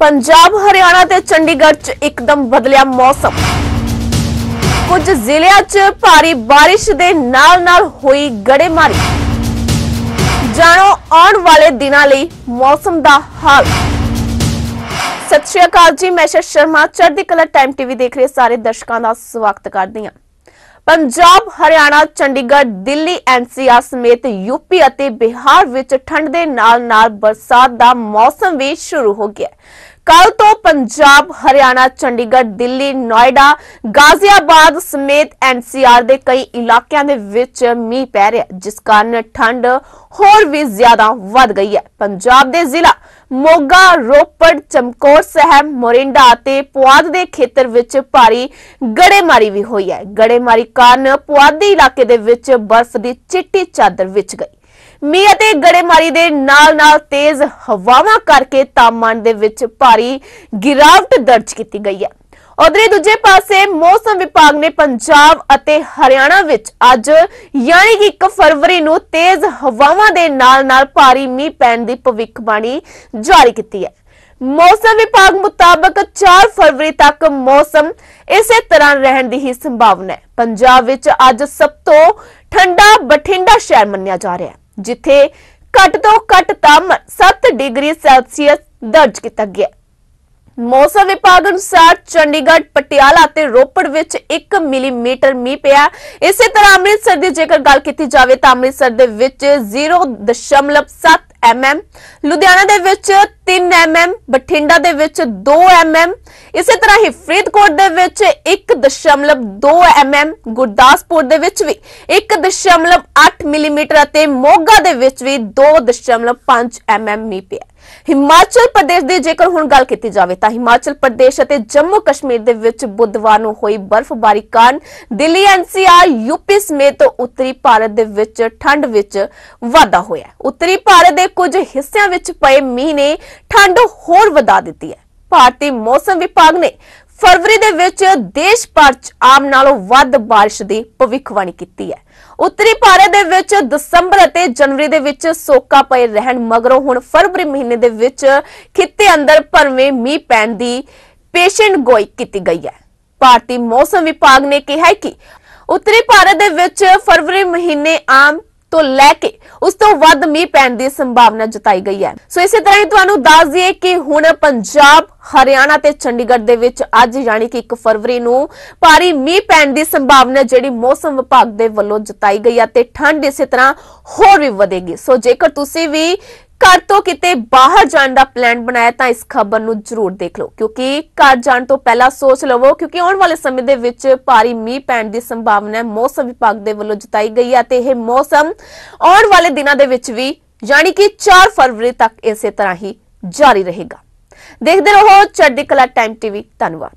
ਪੰਜਾਬ ਹਰਿਆਣਾ ਤੇ ਚੰਡੀਗੜ੍ਹ 'ਚ ਇੱਕਦਮ ਬਦਲਿਆ ਮੌਸਮ ਕੁਝ ਜ਼ਿਲ੍ਹਿਆਂ 'ਚ ਭਾਰੀ بارش ਦੇ ਨਾਲ-ਨਾਲ ਹੋਈ ਗੜੇਮਾਰੀ ਜਾਣੋ ਆਉਣ ਵਾਲੇ ਦਿਨਾਂ ਲਈ ਮੌਸਮ ਦਾ ਹਾਲ ਸਤਿ ਸ਼੍ਰੀ ਅਕਾਲ ਜੀ ਮੈਂ ਸ਼ਰਮਾ ਚੜ੍ਹਦੀ ਕਲਾ ਟਾਈਮ ਟੀਵੀ ਦੇਖ ਰਹੇ ਸਾਰੇ ਦਰਸ਼ਕਾਂ ਦਾ ਸਵਾਗਤ ਕਰਦੀ ਹਾਂ ਪੰਜਾਬ ਹਰਿਆਣਾ ਚੰਡੀਗੜ੍ਹ ਦਿੱਲੀ ਐਨਸੀਆਰ ਸਮੇਤ ਯੂਪੀ ਅਤੇ ਬਿਹਾਰ ਵਿੱਚ ਠੰਡ ਦੇ ਨਾਲ-ਨਾਲ ਬਰਸਾਤ ਦਾ ਮੌਸਮ ਵੀ ਸ਼ੁਰੂ ਹੋ ਗਿਆ ਹੈ ਕੱਲ ਤੋਂ ਪੰਜਾਬ ਹਰਿਆਣਾ ਚੰਡੀਗੜ੍ਹ ਦਿੱਲੀ ਨੋਇਡਾ ਗਾਜ਼ੀਆਬਾਦ ਸਮੇਤ ਐਨਸੀਆਰ ਦੇ ਕਈ ਇਲਾਕਿਆਂ ਦੇ ਵਿੱਚ ਮੀਂਹ ਪੈ ਰਿਹਾ ਜਿਸ ਕਾਰਨ ਠੰਡ ਹੋਰ ਵੀ ਜ਼ਿਆਦਾ ਵੱਧ ਗਈ ਹੈ ਪੰਜਾਬ ਦੇ ਜ਼ਿਲ੍ਹਾ ਮੋਗਾ ਰੋਪੜ ਚਮਕੌਰ ਸਾਹਿਬ ਮੋਰਿੰਡਾ ਅਤੇ ਪੁਆਦ ਦੇ ਖੇਤਰ ਵਿੱਚ ਭਾਰੀ ਗੜੇਮਾਰੀ ਵੀ ਹੋਈ ਹੈ ਗੜੇਮਾਰੀ ਕਾਰਨ ਪੁਆਦੀ ਇਲਾਕੇ ਦੇ ਵਿੱਚ ਬਰਫ਼ ਦੀ ਚਿੱਟੀ ਚਾਦਰ ਵਿੱਚ ਗਈ ਮੀਂਹ ਅਤੇ ਗੜੇਮਾਰੀ ਦੇ ਨਾਲ-ਨਾਲ ਤੇਜ਼ ਹਵਾਵਾਂ ਕਰਕੇ ਤਾਪਮਾਨ ਦੇ ਵਿੱਚ ਭਾਰੀ ਗਿਰਾਵਟ ਦਰਜ ਕੀਤੀ ਗਈ ਹੈ ਉਧਰੇ ਦੂਜੇ ਪਾਸੇ ਮੌਸਮ ਵਿਭਾਗ ਨੇ ਪੰਜਾਬ ਅਤੇ ਹਰਿਆਣਾ ਵਿੱਚ ਅੱਜ ਯਾਨੀ ਕਿ 1 ਫਰਵਰੀ ਨੂੰ ਤੇਜ਼ ਹਵਾਵਾਂ ਦੇ ਨਾਲ-ਨਾਲ ਭਾਰੀ ਮੀਂਹ ਪੈਣ ਦੀ ਭਵਿੱਖਬਾਣੀ ਜਾਰੀ ਕੀਤੀ ਹੈ ਮੌਸਮ ਵਿਭਾਗ ਮੁਤਾਬਕ 4 ਫਰਵਰੀ ਤੱਕ ਮੌਸਮ ਇਸੇ ਤਰ੍ਹਾਂ ਰਹਿਣ ਦੀ ਹੀ ਸੰਭਾਵਨਾ ਹੈ ਪੰਜਾਬ ਵਿੱਚ ਅੱਜ ਸਭ ਤੋਂ ਠੰਡਾ ਬਠਿੰਡਾ ਸ਼ਹਿਰ ਮੰਨਿਆ ਜਾ ਰਿਹਾ ਹੈ ਜਿੱਥੇ ਘੱਟ ਤੋਂ ਘੱਟ ਤਮ 7 ਡਿਗਰੀ ਸੈਲਸੀਅਸ ਦਰਜ ਕੀਤਾ ਗਿਆ ਮੌਸਮ ਵਿਭਾਗ ਅਨੁਸਾਰ ਚੰਡੀਗੜ੍ਹ ਪਟਿਆਲਾ ਤੇ ਰੋਪੜ ਵਿੱਚ 1 ਮਿਲੀਮੀਟਰ ਮੀਂਹ ਪਿਆ ਇਸੇ ਤਰ੍ਹਾਂ ਅੰਮ੍ਰਿਤਸਰ ਦੀ ਜੇਕਰ ਗੱਲ ਕੀਤੀ ਜਾਵੇ ਤਾਂ ਅੰਮ੍ਰਿਤਸਰ ਦੇ ਵਿੱਚ 0.7 ਐਮਐਮ ਲੁਧਿਆਣਾ ਦੇ ਵਿੱਚ 3 ਐਮਐਮ ਬਠਿੰਡਾ ਦੇ ਵਿੱਚ 2 ਐਮਐਮ ਇਸੇ ਤਰ੍ਹਾਂ ਹੀ ਫਰੀਦਕੋਟ ਦੇ ਵਿੱਚ 1.2 ਐਮਐਮ ਗੁਰਦਾਸਪੁਰ ਦੇ ਵਿੱਚ ਵੀ 1.8 ਮਿਲੀਮੀਟਰ ਅਤੇ ਮੋਗਾ ਦੇ ਵਿੱਚ ਵੀ 2.5 ਐਮਐਮ ਮੀਂਹ ਪਿਆ ਹਿਮਾਚਲ ਪ੍ਰਦੇਸ਼ ਦੀ ਜੇਕਰ ਹੁਣ ਗੱਲ ਕੀਤੀ ਜਾਵੇ ਤਾਂ ਹਿਮਾਚਲ ਪ੍ਰਦੇਸ਼ ਅਤੇ ਜੰਮੂ ਕਸ਼ਮੀਰ ਦੇ ਵਿੱਚ ਬੁੱਧਵਾਰ ਨੂੰ ਹੋਈ ਬਰਫ਼ਬਾਰੀ ਕਾਰਨ ਦਿੱਲੀ ਐਨਸੀਆਰ ਯੂਪੀ ਸਮੇਤ ਉੱਤਰੀ ਭਾਰਤ ਦੇ ਵਿੱਚ ਠੰਡ ਵਿੱਚ ਵਾਧਾ ਹੋਇਆ ਉੱਤਰੀ ਭਾਰਤ ਦੇ ਕੁਝ ਹਿੱਸਿਆਂ ਵਿੱਚ ਪਏ ਮੀਂਹ ਨੇ ਠੰਡ ਹੋਰ ਵਧਾ ਦਿੱਤੀ ਹੈ ਭਾਰਤੀ ਮੌਸਮ ਵਿਭਾਗ ਨੇ ਫਰਵਰੀ ਦੇ ਵਿੱਚ ਦੇਸ਼ ਭਰ 'ਚ ਆਮ ਨਾਲੋਂ ਵੱਧ بارش ਦੀ ਭਵਿੱਖਬਾਣੀ ਕੀਤੀ ਹੈ ਉੱਤਰੀ ਭਾਰਤ ਦੇ ਵਿੱਚ ਦਸੰਬਰ ਅਤੇ ਜਨਵਰੀ ਦੇ ਵਿੱਚ ਸੋਕਾ ਪਏ ਰਹਿਣ ਮਗਰੋਂ ਹੁਣ ਫਰਵਰੀ ਮਹੀਨੇ ਦੇ ਵਿੱਚ ਖਿੱਤੇ ਅੰਦਰ ਭਰਵੇਂ ਮੀਂਹ ਪੈਣ ਦੀ ਪੇਸ਼ੈਂਟ ਗੋਈ ਕੀਤੀ ਗਈ ਹੈ ਭਾਰਤੀ ਮੌਸਮ ਵਿਭਾਗ ਨੇ ਕਿਹਾ ਹੈ ਕਿ ਉੱਤਰੀ ਭਾਰਤ ਦੇ ਵਿੱਚ ਫਰਵਰੀ ਮਹੀਨੇ ਆਮ ਤੋਂ ਲੈ ਕੇ ਉਸ ਤੋਂ ਵੱਧ ਮੀਂਹ ਪੈਣ ਦੀ ਸੰਭਾਵਨਾ ਜਤਾਈ ਗਈ ਹੈ ਸੋ ਇਸੇ ਤਰ੍ਹਾਂ ਹੀ ਤੁਹਾਨੂੰ ਦੱਸ ਦਈਏ ਕਿ ਹੁਣ ਪੰਜਾਬ ਹਰਿਆਣਾ ਤੇ ਚੰਡੀਗੜ੍ਹ ਦੇ ਵਿੱਚ ਅੱਜ ਯਾਨੀ ਕਿ 1 ਫਰਵਰੀ ਨੂੰ ਭਾਰੀ ਮੀਂਹ ਪੈਣ ਦੀ ਸੰਭਾਵਨਾ ਜਿਹੜੀ ਮੌਸਮ ਵਿਭਾਗ ਦੇ ਵੱਲੋਂ ਜਤਾਈ ਗਈ ਹੈ ਤੇ ਠੰਡ ਇਸੇ ਤਰ੍ਹਾਂ ਹੋਰ ਵੀ ਵਧੇਗੀ ਸੋ ਜੇਕਰ ਤੁਸੀਂ ਵੀ ਘਰ ਤੋਂ ਕਿਤੇ ਬਾਹਰ ਜਾਣ ਦਾ ਪਲਾਨ ਬਣਾਇਆ ਤਾਂ ਇਸ ਖਬਰ ਨੂੰ ਜ਼ਰੂਰ ਦੇਖ ਲਓ ਕਿਉਂਕਿ ਘਰ ਜਾਣ ਤੋਂ ਪਹਿਲਾਂ ਸੋਚ ਲਵੋ ਕਿਉਂਕਿ ਆਉਣ ਵਾਲੇ ਸਮੇਂ ਦੇ ਵਿੱਚ ਭਾਰੀ ਮੀਂਹ ਪੈਣ ਦੀ ਸੰਭਾਵਨਾ ਮੌਸਮ ਵਿਭਾਗ ਦੇ ਵੱਲੋਂ ਜਤਾਈ ਗਈ ਹੈ ਤੇ ਇਹ ਮੌਸਮ ਆਉਣ ਵਾਲੇ ਦਿਨਾਂ ਦੇ ਵਿੱਚ ਵੀ ਯਾਨੀ ਕਿ 4 ਫਰਵਰੀ ਤੱਕ ਇਸੇ ਤਰ੍ਹਾਂ ਹੀ ਜਾਰੀ ਰਹੇਗਾ ਦੇਖਦੇ ਰਹੋ ਚੜ੍ਹਦੀ ਕਲਾ ਟਾਈਮ ਟੀਵੀ ਧੰਨਵਾਦ